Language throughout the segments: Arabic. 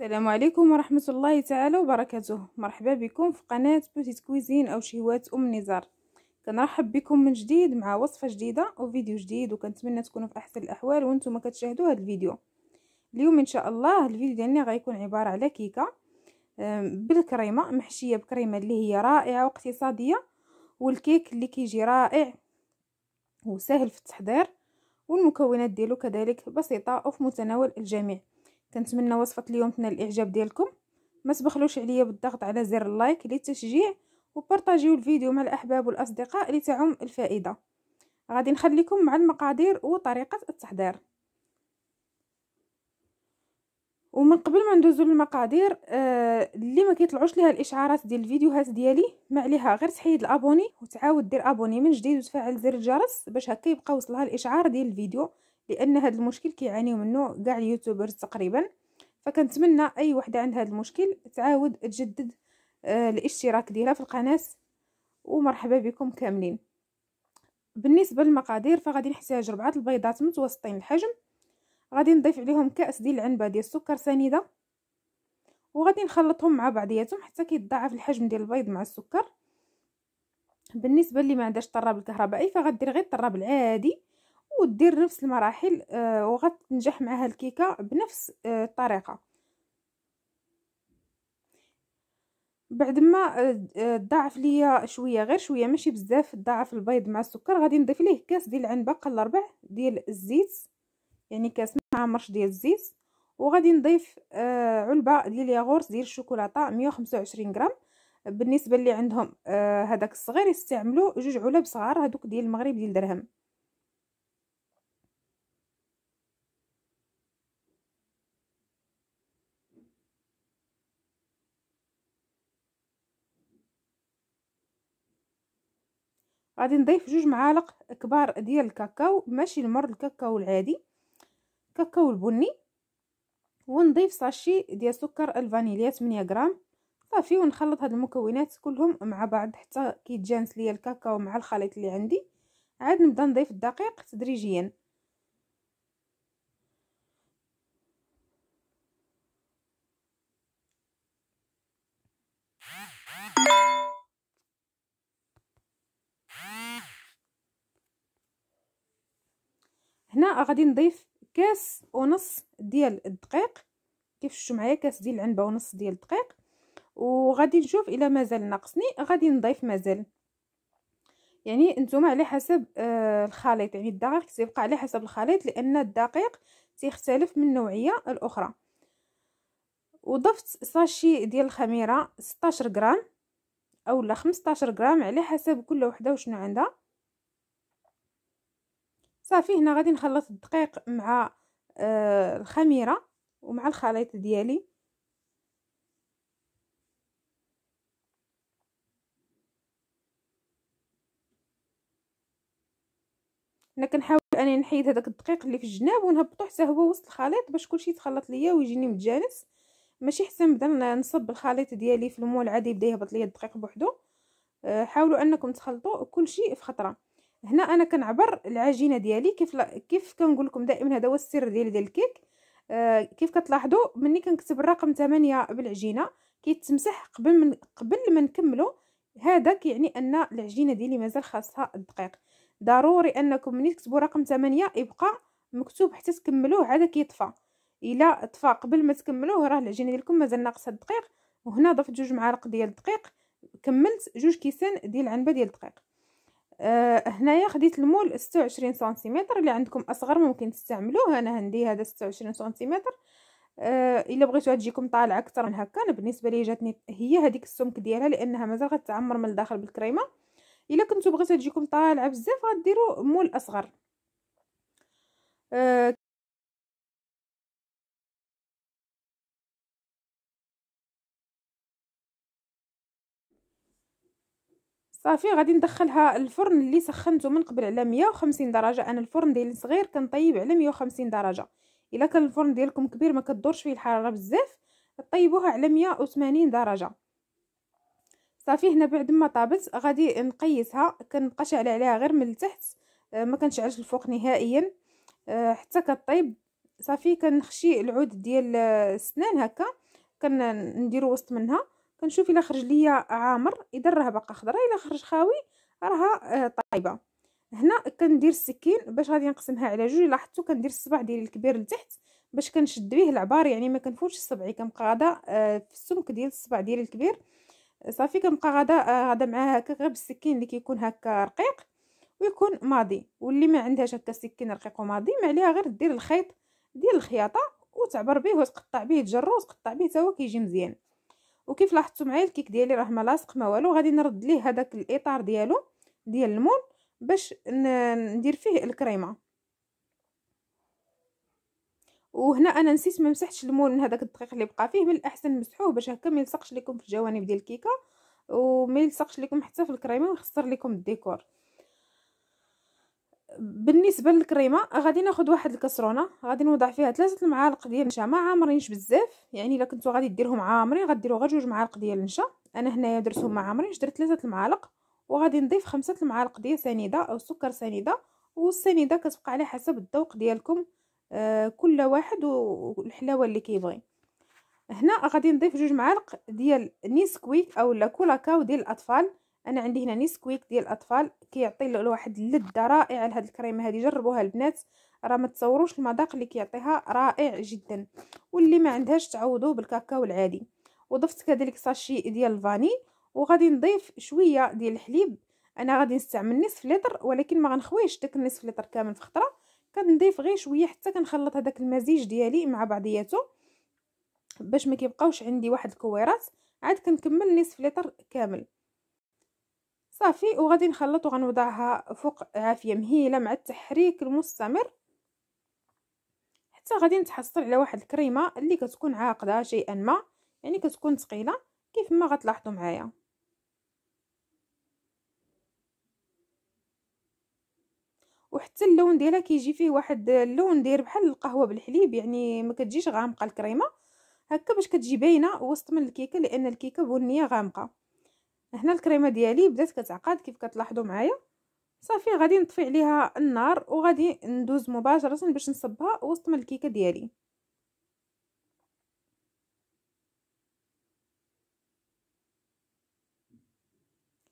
السلام عليكم ورحمة الله تعالى وبركاته مرحبا بكم في قناة بوتيت كويزين أو شهوات أم نزار كنرحب بكم من جديد مع وصفة جديدة وفيديو جديد وكنتمنى تكونوا في أحسن الأحوال وانتم كتشاهدوا هذا الفيديو اليوم إن شاء الله الفيديو ديالنا غيكون عبارة على كيكة بالكريمة محشية بكريمة اللي هي رائعة واقتصادية والكيك اللي كيجي رائع وسهل في التحضير والمكونات ديالو كذلك بسيطة وفي متناول الجميع كنتمنى وصفه اليوم تنال الاعجاب ديالكم ما تبخلوش عليا بالضغط على زر اللايك للتشجيع وبارطاجيو الفيديو مع الاحباب والاصدقاء لتعم الفائده غادي نخليكم مع المقادير وطريقه التحضير ومن قبل ما ندوزو للمقادير آه اللي ما كيطلعوش ليها الاشعارات ديال الفيديوهات ديالي ما عليها غير تحيد الابوني وتعاود دير ابوني من جديد وتفعل زر الجرس باش هكا يبقى وصلها الاشعار ديال الفيديو لان هذا المشكل كيعانيو منه كاع اليوتيوبرز تقريبا فكنتمنى اي وحده عندها هذا المشكل تعاود تجدد آه، الاشتراك ديالها في القناه ومرحبا بكم كاملين بالنسبه للمقادير فغادي نحتاج ربعه البيضات متوسطين الحجم غادي نضيف عليهم كاس ديال العنبه ديال السكر سنيده وغادي نخلطهم مع بعضياتهم حتى كيتضاعف الحجم ديال البيض مع السكر بالنسبه اللي ما عندهاش طراب الكهربائي فغدير غير الطراب العادي ودير نفس المراحل آه، وغتنجح معها الكيكه بنفس آه، الطريقه بعد ما آه، ضاعف ليا شويه غير شويه ماشي بزاف ضاعف البيض مع السكر غادي نضيف ليه كاس ديال العنبه قل ربع ديال الزيت يعني كاس مع مرش ديال الزيت وغادي نضيف علبه ديال الياغورت ديال الشوكولاته 125 غرام بالنسبه اللي عندهم هذاك الصغير يستعملوا جوج علب صغار هذوك ديال المغرب ديال درهم غادي نضيف جوج معالق كبار ديال الكاكاو ماشي المر الكاكاو العادي كاكاو البني ونضيف ساشي ديال سكر الفانيليا 8 غرام صافي ونخلط هاد المكونات كلهم مع بعض حتى كيتجانس ليا الكاكاو مع الخليط اللي عندي عاد نبدا نضيف الدقيق تدريجيا غادي نضيف كاس ونص ديال الدقيق كيف شفتوا معايا كاس ديال العنبه ونص ديال الدقيق وغادي نشوف الا مازال ناقصني غادي نضيف مازال يعني نتوما على حسب آه الخليط يعني الدقيق كيبقى على حسب الخليط لان الدقيق تيختلف من نوعيه الاخرى وضفت ساشي ديال الخميره 16 غرام اولا 15 غرام على حسب كل وحده وشنو عندها صافي هنا غادي نخلط الدقيق مع آه الخميره ومع الخليط ديالي انا كنحاول اني نحيد هذاك الدقيق اللي في الجناب ونهبطو حتى هو وسط الخليط باش كلشي يتخلط ليا ويجيني متجانس ماشي حتى نبدا نصب الخليط ديالي في المول عادي يبدا يهبط ليا الدقيق بوحدو آه، حاولوا انكم تخلطوا كلشي في خطره هنا انا كنعبر العجينه ديالي كيف كيف كنقول لكم دائما هذا هو السر ديال ديال الكيك آه كيف كتلاحظوا مني كنكتب الرقم 8 بالعجينه كيتمسح قبل من قبل ما نكملوا هذا كيعني ان العجينه ديالي مازال خاصها الدقيق ضروري انكم ملي تكتبوا رقم 8 يبقى مكتوب حتى تكملوه عاد كيطفى الا طفى قبل ما تكملوه راه العجينه ديالكم مازال ناقصها الدقيق وهنا ضفت جوج معالق ديال الدقيق كملت جوج كيسان ديال العنبه ديال الدقيق آه هنايا خديت المول 26 سنتيمتر اللي عندكم اصغر ممكن تستعملوه انا عندي هذا 26 سنتيمتر آه الا بغيتوها تجيكم طالعه اكثر من هكا انا بالنسبه لي جاتني هي هذيك السمك ديالها لانها مازال غتعمر من الداخل بالكريمه الا كنتو بغيتو تجيكم طالعه بزاف غديروا مول اصغر آه صافي غادي ندخلها الفرن اللي سخنته من قبل على 150 درجه انا الفرن ديالي صغير كنطيب على 150 درجه الا كان الفرن ديالكم كبير ما كدورش فيه الحراره بزاف طيبوها على 180 درجه صافي هنا بعد ما طابت غادي نقيسها كنبقى شاعله عليها غير من التحت آه، ما كنشعلش الفوق نهائيا آه، حتى كطيب صافي كنخشي العود ديال آه، السنان هكا كنديرو وسط منها كنشوف الا خرج ليا عامر اذا راه باقا خضرا الا خرج خاوي راها آه، طايبه هنا كندير السكين باش غادي نقسمها على جوج لاحظتوا كندير الصبع ديالي الكبير لتحت باش كنشد به العبار يعني ما كنفوتش صبعي كنبقى غادا آه، في السمك ديال الصبع ديالي الكبير صافي كنبقى غادا آه، غاده معاه هكا غير بالسكين اللي كيكون هكا رقيق ويكون ماضي واللي ما عندهاش هكا سكين رقيق وماضي ما عليها غير دير الخيط ديال الخياطه وتعبر به وتقطع به تجرو وتقطع به تا هو كيجي مزيان وكيف لاحظتوا معايا الكيك ديالي راه ما لاصق ما والو غادي نرد ليه هذاك الاطار ديالو ديال المول باش ندير فيه الكريمه وهنا انا نسيت ما مسحتش المول من هذاك الدقيق اللي بقى فيه من الاحسن مسحوه باش هكا ما يلصقش لكم في الجوانب ديال الكيكه وما يلصقش لكم حتى في الكريمه ويخسر لكم الديكور بالنسبه للكريمه غادي ناخذ واحد الكسرونه غادي نوضع فيها ثلاثه المعالق ديال النشا ما عامرينش بزاف يعني الا كنتو غادي ديرهم عامرين غديروا غير جوج معالق ديال النشا انا هنايا درتهم ما عامرينش درت ثلاثه المعالق وغادي نضيف خمسه المعالق ديال سنيده او سكر سنيده والسنيده كتبقى على حسب الذوق ديالكم آه كل واحد والحلاوه اللي كيبغي هنا غادي نضيف جوج معالق ديال نيسكويك لا كولاكاو ديال الاطفال انا عندي هنا نسكويك ديال الاطفال كيعطي لواحد اللذه رائعه لهاد الكريمه هذه جربوها البنات راه ما تصوروش المذاق اللي كيعطيها رائع جدا واللي ما عندهاش تعوضوا بالكاكاو العادي وضفت كذلك ساشي ديال الفاني وغادي نضيف شويه ديال الحليب انا غادي نستعمل نصف لتر ولكن ما غنخويش داك النصف لتر كامل في خطره كنضيف غير شويه حتى كنخلط هذاك المزيج ديالي مع بعضياته باش ما كيبقاوش عندي واحد الكويرات عاد كنكمل نصف لتر كامل صافي وغادي نخلط وغنوضعها فوق عافيه مهيله مع التحريك المستمر حتى غادي نتحصل على واحد الكريمه اللي كتكون عاقده شيئا ما يعني كتكون ثقيله كيف ما غتلاحظوا معايا وحتى اللون ديالها كيجي فيه واحد اللون داير بحال القهوه بالحليب يعني ما كتجيش غامقه الكريمه هكا باش كتجي باينه وسط من الكيكه لان الكيكه بنيه غامقه هنا الكريمه ديالي بدات كتعقد كيف كتلاحظوا معايا صافي غادي نطفي عليها النار وغادي ندوز مباشره باش نصبها وسط من الكيكه ديالي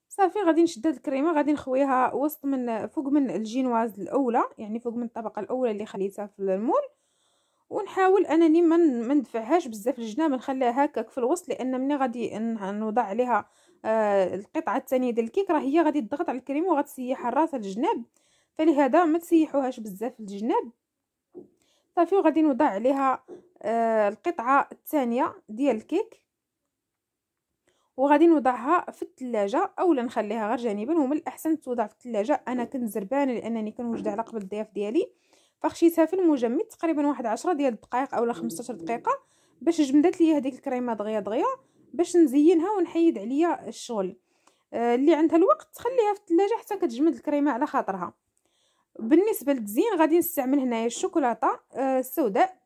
صافي غادي نشد هاد الكريمه غادي نخويها وسط من فوق من الجينواز الاولى يعني فوق من الطبقه الاولى اللي خليتها في المول ونحاول انني ما ندفعهاش بزاف الجناب نخليها هكاك في الوسط لان ملي غادي نوضع عليها آه القطعه الثانيه ديال الكيك راه هي غادي تضغط على الكريم وغتسيح راسها الجناب فلهذا ما تسيحوهاش بزاف الجناب صافي وغادي نوضع عليها آه القطعه الثانيه ديال الكيك وغادي نوضعها في الثلاجه اولا نخليها غير جانبا ومن الاحسن توضع في الثلاجه انا كنت زربانه لانني كنوجد على قبل الضياف ديالي فخشيتها في المجمد تقريبا واحد عشرة ديال الدقائق اولا 15 دقيقه باش جمدات لي هذيك الكريمه دغيا دغيا باش نزينها ونحيد عليا الشغل آه، اللي عندها الوقت تخليها في الثلاجه حتى كتجمد الكريمه على خاطرها بالنسبه للتزيين غادي نستعمل هنايا الشوكولاته آه السوداء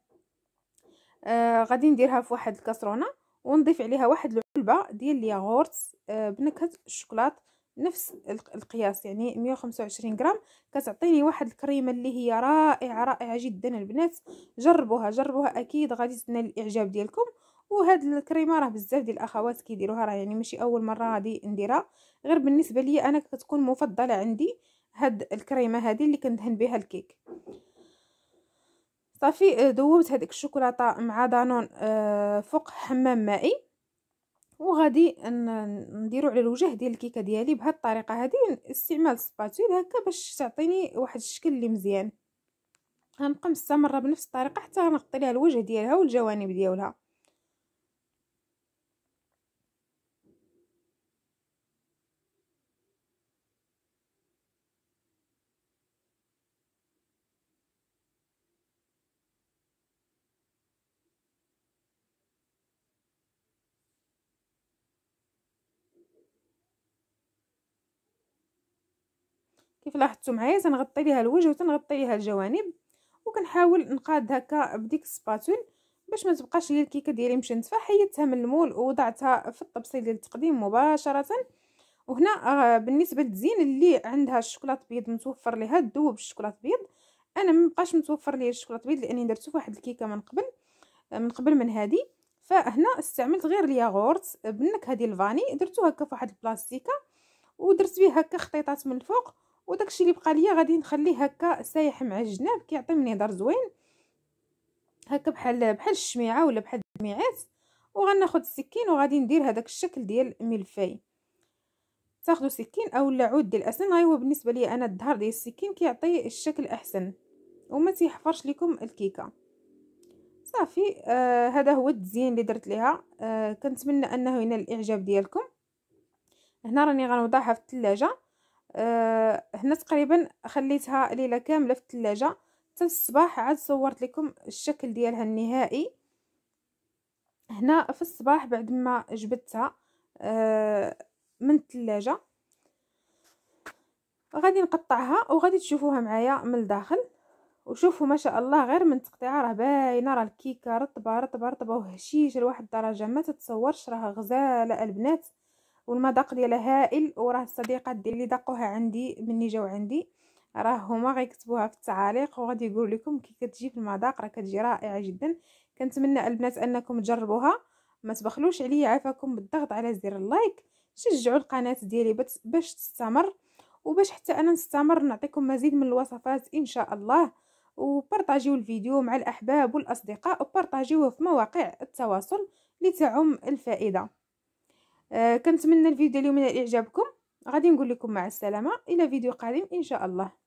آه غادي نديرها في واحد الكاسرونه ونضيف عليها واحد العلبه ديال الياغورت آه بنكهه الشوكولاته نفس القياس يعني 125 غرام كتعطيني واحد الكريمه اللي هي رائعه رائعه جدا البنات جربوها جربوها اكيد غادي تنال الاعجاب ديالكم وهاد الكريمه راه بزاف ديال الاخوات كيديروها راه يعني ماشي اول مره غادي نديرها غير بالنسبه لي انا كتكون مفضله عندي هاد الكريمه هذه اللي كندهن بها الكيك صافي دوبت هذيك الشوكولاته مع دانون آه، فوق حمام مائي وغادي نديرو على الوجه ديال الكيكه ديالي بهاد الطريقه هذه استعمال سباتول هكا باش تعطيني واحد الشكل اللي مزيان غنبقى مستمره بنفس الطريقه حتى غنغطي ليها الوجه ديالها والجوانب ديالها كيف لاحظتوا معايا تنغطي ليها الوجه وتنغطي ليها الجوانب وكنحاول نقاد هكا بديك السباتول باش ما تبقاش هي الكيكه ديالي مشنتفه حيدتها من المول ووضعتها في الطبسيل ديال التقديم مباشره وهنا آه، بالنسبه للزين اللي عندها الشوكولات بيض متوفر ليها تذوب الشوكولات بيض انا ما بقاش متوفر ليا الشوكولات بيض لاني درتو في واحد الكيكه من قبل آه، من قبل من هذه فهنا استعملت غير الياغورت بالنكهه ديال الفاني درتو هكا في واحد البلاستيكه ودرت به هكا خطيطات من الفوق وداكشي اللي بقى ليا غادي نخليه هكا سايح مع الجناب كيعطي مني زوين هكا بحال بحال الشميعه ولا بحال الدميعات وغناخذ السكين وغادي ندير هذاك الشكل ديال ملفاي تاخذوا سكين اولا عود ديال الاسنان ايوا بالنسبه لي انا الظهر ديال السكين كيعطي الشكل احسن وما تيحفرش لكم الكيكه صافي آه هذا هو التزيين اللي درت ليها آه كنتمنى انه ينال الاعجاب ديالكم هنا راني غنوضعها في الثلاجه أه هنا تقريبا خليتها ليله كامله في الثلاجه حتى الصباح عاد صورت لكم الشكل ديالها النهائي هنا في الصباح بعد ما جبدتها أه من الثلاجه غادي نقطعها وغادي تشوفوها معايا من الداخل وشوفوا ما شاء الله غير من التقطيعه راه باينه راه الكيكه رطبه رطبه رطبه وهشيشه لواحد الدرجه ما تتصورش راها غزاله البنات والمذاق ديالها هائل وراه الصديقات ديالي اللي ذاقوها عندي ملي جاو عندي راه هما غيكتبوها في التعاليق وغادي يقول لكم كي كتجي في المذاق راه كتجي رائعه جدا كنتمنى البنات انكم تجربوها ما تبخلوش عليا عافاكم بالضغط على زر اللايك شجعوا القناه ديالي باش تستمر وباش حتى انا نستمر نعطيكم مزيد من الوصفات ان شاء الله وبارطاجيو الفيديو مع الاحباب والاصدقاء وبارطاجيوه في مواقع التواصل لتعم الفائده آه، كنتمنى الفيديو اليوم ينال اعجابكم غادي نقول لكم مع السلامه الى فيديو قادم ان شاء الله